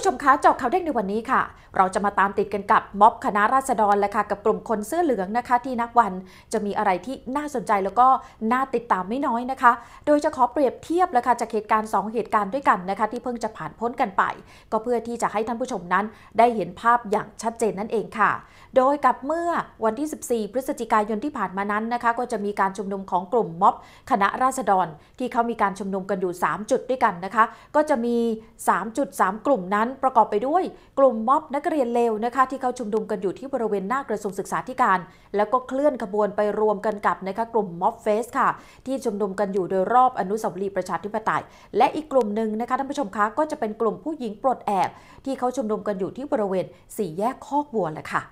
ผู้ชมคะจอกข่าวเด้งในวันนี้ค่ะ เราจะมาตามติดกันกับม็อบคณะราษฎรและค่ะกับกลุ่มคนเสื้อเหลืองนะคะ ที่นักวันจะมีอะไรที่น่าสนใจแล้วก็น่าติดตามไม่น้อยนะคะ โดยจะขอเปรียบเทียบและค่ะจากเหตุการณ์2เหตุการณ์ด้วยกันนะคะที่เพิ่งจะผ่านพ้นกันไป ก็เพื่อที่จะให้ท่านผู้ชมนั้นได้เห็นภาพอย่างชัดเจนนั่นเองค่ะ โดยกับเมื่อวันที่ 14 พฤศจิกายนที่ผ่านมานั้นนะคะก็จะมีการชุมนุมของกลุ่มม็อบคณะราษฎร ที่เขามีการชุมนุมกันอยู่3จุดด้วยกันนะคะก็จะมี3.3กลุ่มนั้น้นประกอบไปด้วยกลุ่มม็อบนักเรียนเลวนะคะที่เขาชุมนุมกันอยู่ที่บริเวณหน้ากระทรวงศึกษาธิการ แล้วก็เคลื่อนขบวนไปรวมกันกับนะคะกลุ่มม็อบเฟสค่ะ ที่ชุมนุมกันอยู่โดยรอบอนุสาวรีย์ประชาธิปไตย และอีกกลุ่มหนึ่งนะคะท่านผู้ชมคะก็จะเป็นกลุ่มผู้หญิงปลดแอบ ที่เขาชุมนุมกันอยู่ที่บริเวณสี่แยกคอกบัวแหละค่ะ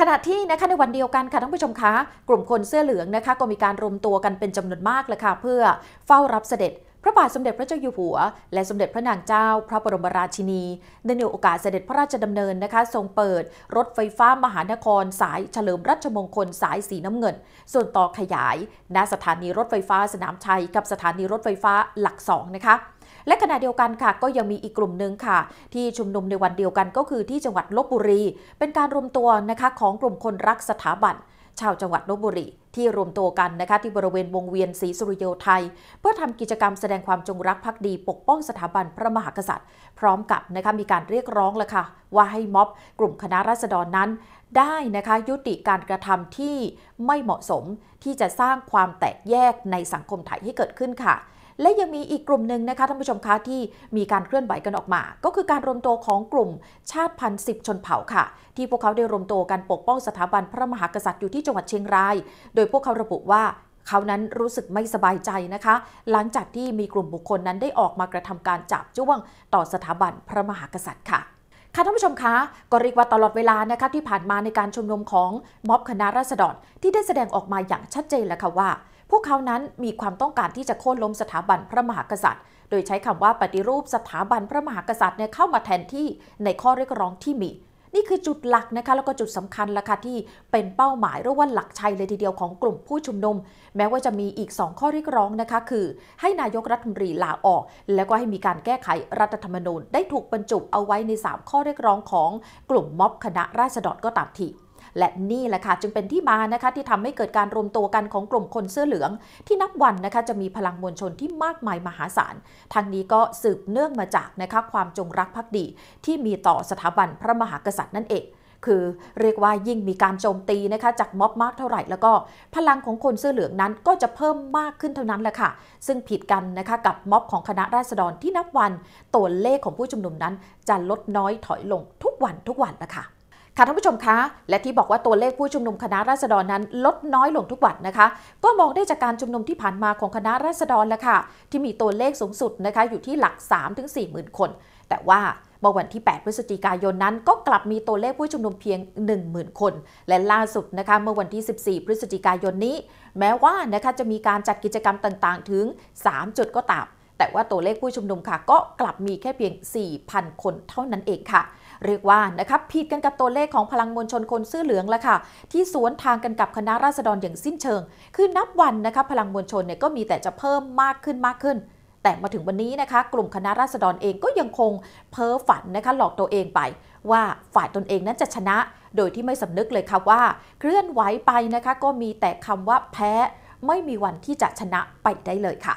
ขณะที่นะคะในวันเดียวกันค่ะท่านผู้ชมคะกลุ่มคนเสื้อเหลืองนะคะก็มีการรวมตัวกันเป็นจำนวนมากเลยค่ะเพื่อเฝ้ารับเสด็จพระบาทสมเด็จพระเจ้าอยู่หัวและสมเด็จพระนางเจ้าพระบรมราชินีในโอกาสเสด็จพระราชดำเนินนะคะ ทรงเปิดรถไฟฟ้า มหานคร สายเฉลิมรัชมงคลสายสีน้ำเงิน ส่วนต่อขยายณสถานีรถไฟฟ้าสนามชัยกับสถานีรถไฟฟ้าหลักสองนะคะและขณะเดียวกันค่ะ ก็ยังมีอีกกลุ่มหนึ่งค่ะ ที่ชุมนุมในวันเดียวกันก็คือที่จังหวัดลบบุรีเป็นการรวมตัวนะคะของกลุ่มคนรักสถาบันชาวจังหวัดลบบุรีที่รวมตัวกันนะคะที่บริเวณวงเวียนศรีสุริโยไทย เพื่อทำกิจกรรมแสดงความจงรักภักดี ปกป้องสถาบันพระมหากษัตริย์ พร้อมกับนะคะมีการเรียกร้องลยค่ะ ว่าให้ม็อบกลุ่มคณะราษฎรนั้น ได้นะคะ ยุติการกระทำที่ไม่เหมาะสมที่จะสร้างความแตกแยกในสังคมไทยให้เกิดขึ้นค่ะและยังมีอีกกลุ่มหนึ่งนะคะท่านผู้ชมคะที่มีการเคลื่อนไหวกันออกมา ก็คือการรวมตัวของกลุ่มชาติพันธุ์สิบชนเผ่าค่ะ ที่พวกเขาได้รวมตัวกันปกป้องสถาบันพระมหากษัตริย์อยู่ที่จังหวัดเชียงราย โดยพวกเขาระบุว่าเขานั้นรู้สึกไม่สบายใจนะคะ หลังจากที่มีกลุ่มบุคคลนั้นได้ออกมากระทำการจับจ้วงต่อสถาบันพระมหากษัตริย์ค่ะค่ะท่านผู้ชมคะก็เรียกว่าตลอดเวลานะคะ ที่ผ่านมาในการชุมนุมของม็อบคณะราษฎรที่ได้แสดงออกมาอย่างชัดเจนแล้วค่ะว่าพวกเขานั้นมีความต้องการที่จะโค่นล้มสถาบันพระมหากษัตริย์ โดยใช้คำว่าปฏิรูปสถาบันพระมหากษัตริย์เนี่ยเข้ามาแทนที่ในข้อเรียกร้องที่มี นี่คือจุดหลักนะคะแล้วก็จุดสำคัญละค่ะที่เป็นเป้าหมายหรือว่าหลักชัยเลยทีเดียวของกลุ่มผู้ชุมนุมแม้ว่าจะมีอีก2ข้อเรียกร้องนะคะคือให้นายกรัฐมนตรีลาออกแล้วก็ให้มีการแก้ไขรัฐธรรมนูญได้ถูกบรรจุเอาไว้ใน 3 ข้อเรียกร้องของกลุ่มม็อบคณะราษฎรก็ตามทีและนี่แหละค่ะจึงเป็นที่มานะคะที่ทำให้เกิดการรวมตัวกันของกลุ่มคนเสื้อเหลือง ที่นับวันนะคะจะมีพลังมวลชนที่มากมายมหาศาลทางนี้ก็สืบเนื่องมาจากนะคะความจงรักภักดี ที่มีต่อสถาบันพระมหากษัตริย์นั่นเอง คือ เรียกว่ายิ่งมีการโจมตีนะคะ จากม็อบมากเท่าไหร่แล้วก็ พลังของคนเสื้อเหลืองนั้นก็จะเพิ่มมากขึ้นเท่านั้นแหละค่ะซึ่งผิดกันนะคะกับม็อบของคณะราษฎรที่นับวันตัวเลขของผู้ชุมนุมนั้น จะลดน้อยถอยลง ทุกวันทุกวันนะคะค่ะท่านผู้ชมคะและที่บอกว่าตัวเลขผู้ชุมนุมคณะราษฎรนั้นลดน้อยลงทุกวันนะคะ ก็มองได้จากการชุมนุมที่ผ่านมาของคณะราษฎรแล้วค่ะที่มีตัวเลขสูงสุดนะคะอยู่ที่หลัก 3-4หมื่นคน แต่ว่าเมื่อวันที่ 8 พฤศจิกายนนั้นก็กลับมีตัวเลขผู้ชุมนุมเพียง 10,000คนและล่าสุดนะคะเมื่อวันที่ 14 พฤศจิกายนนี้ แม้ว่านะคะจะมีการจัดกิจกรรมต่างๆ ถึง 3จุดก็ตามแต่ว่าตัวเลขผู้ชุมนุมค่ะ ก็กลับมีแค่เพียง4,000 คนเท่านั้นเองค่ะเรียกว่านะครับผิดกันกับตัวเลขของพลังมวลชนคนเสื้อเหลืองละค่ะที่สวนทางกันกับคณะราษฎรอย่างสิ้นเชิง คือนับวันนะคะพลังมวลชนเนี่ยก็มีแต่จะเพิ่มมากขึ้นมากขึ้น แต่มาถึงวันนี้นะคะ กลุ่มคณะราษฎรเองก็ยังคงเพ้อฝันนะคะ หลอกตัวเองไป ว่าฝ่ายตนเองนั้นจะชนะ โดยที่ไม่สำนึกเลยค่ะว่า เคลื่อนไหวไปนะคะ ก็มีแต่คำว่าแพ้ ไม่มีวันที่จะชนะไปได้เลยค่ะ